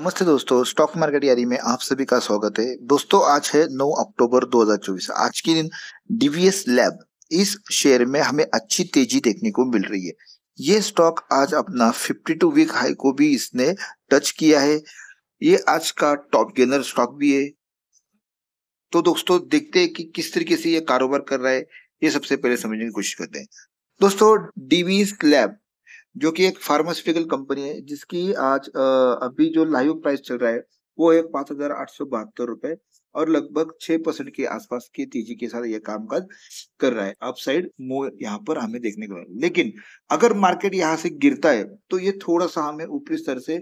नमस्ते दोस्तों stock market यारी में आप सभी का स्वागत है दोस्तों आज है 9 अक्टूबर 2024 आज के दिन डीवीएस लैब इस शेयर में हमें अच्छी तेजी देखने को मिल रही है ये स्टॉक आज अपना 52 वीक हाई को भी इसने टच किया है ये आज का टॉप गेनर स्टॉक भी है तो दोस्तों देखते हैं कि किस तरीके से ये कारोबार कर रहा है ये सबसे पहले समझने की कोशिश करते हैं दोस्तों डीवीएस लैब जो कि एक फार्मास्यूटिकल कंपनी है जिसकी आज अभी जो लाइव प्राइस चल रहा है वो है पांच हजार आठ सौ बहत्तर रुपए और लगभग छह परसेंट के आसपास की तेजी के साथ ये कामकाज कर रहा है अपसाइड मूव यहाँ पर हमें देखने को मिला लेकिन अगर मार्केट यहाँ से गिरता है तो ये थोड़ा सा हमें ऊपरी स्तर से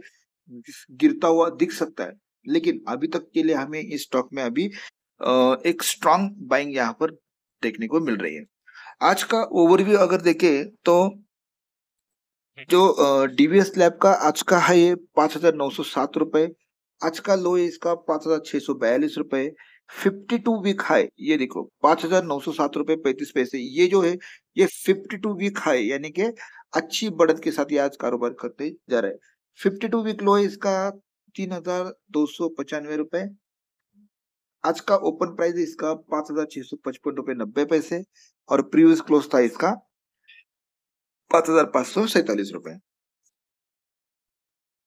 गिरता हुआ दिख सकता है लेकिन अभी तक के लिए हमें इस स्टॉक में अभी एक स्ट्रांग बाइंग यहाँ पर देखने को मिल रही है आज का ओवरव्यू अगर देखे तो हम्म। जो डीवीएस लैब का आज का हाई है पाँच हजार नौ सौ सात रुपए आज का लो है इसका पाँच हजार छह सौ बयालीस रुपए फिफ्टी टू वीक हाई ये देखो पाँच हजार नौ सौ सात रुपए पैंतीस पैसे ये जो है ये फिफ्टी टू वीक हाई यानी कि अच्छी बढ़त के साथ ये आज कारोबार करते जा रहा है फिफ्टी टू वीक लो है इसका तीन हजार दो सौ पचानवे रुपए आज का ओपन प्राइस इसका पांच हजार छह सौ पचपन रुपए नब्बे पैसे और प्रीवियस क्लोज था इसका पांच हजार पांच सौ सैतालीस रुपए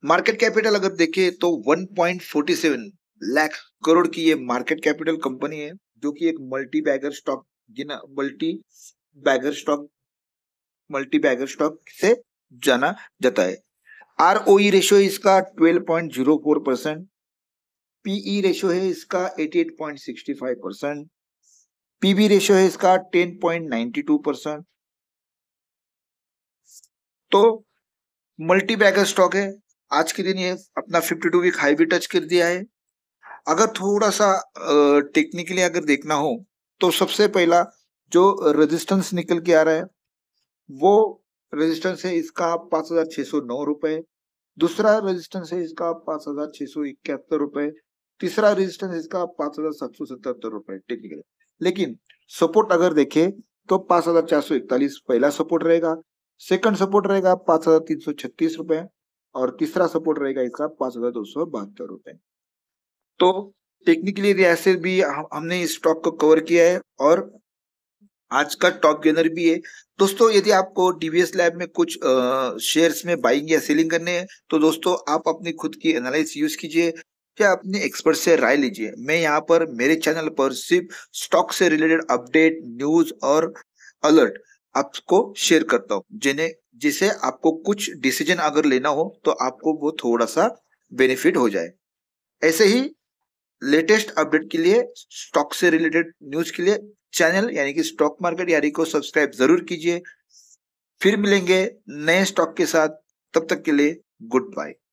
मार्केट कैपिटल अगर देखे तो 1.47 लाख करोड़ की ये मार्केट कैपिटल कंपनी है जो कि एक multibagger stock multibagger stock multibagger stock से जाना जाता है आर ओ रेशियो इसका 12.04 परसेंट पीई रेशियो है इसका 88.65 परसेंट पीबी रेशियो e है इसका 10.92 परसेंट तो मल्टी बैगर स्टॉक है आज के दिन ये अपना 52 वीक हाई भी टच कर दिया है अगर थोड़ा सा टेक्निकली अगर देखना हो तो सबसे पहला जो रेजिस्टेंस निकल के आ रहा है वो रेजिस्टेंस है इसका पांच हजार छह सौ नौ रुपए दूसरा रेजिस्टेंस है इसका पांच हजार छह सौ इक्यात्तर रुपए तीसरा रेजिस्टेंस इसका पांच हजार सात सौ सतहत्तर रुपए टेक्निकल लेकिन सपोर्ट अगर देखे तो पांच हजार चार सौ इकतालीस पहला सपोर्ट रहेगा सेकंड सपोर्ट रहेगा पांच हजार तीन सौ छत्तीस रुपए और तीसरा सपोर्ट रहेगा इसका पांच हजार दो सौ बहत्तर रुपए तो टेक्निकली ऐसे भी हमने इस स्टॉक को कवर किया है और आज का टॉप गेनर भी है दोस्तों यदि आपको डीवीएस लैब में कुछ शेयर्स में बाइंग या सेलिंग करने हैं तो दोस्तों आप अपनी खुद की एनालिस यूज कीजिए या अपने एक्सपर्ट से राय लीजिए मैं यहाँ पर मेरे चैनल पर सिर्फ स्टॉक से रिलेटेड अपडेट न्यूज और अलर्ट आपको शेयर करता हूँ जिन्हें जिसे आपको कुछ डिसीजन अगर लेना हो तो आपको वो थोड़ा सा बेनिफिट हो जाए ऐसे ही लेटेस्ट अपडेट के लिए स्टॉक से रिलेटेड न्यूज के लिए चैनल यानी कि स्टॉक मार्केट यारी को सब्सक्राइब जरूर कीजिए फिर मिलेंगे नए स्टॉक के साथ तब तक के लिए गुड बाय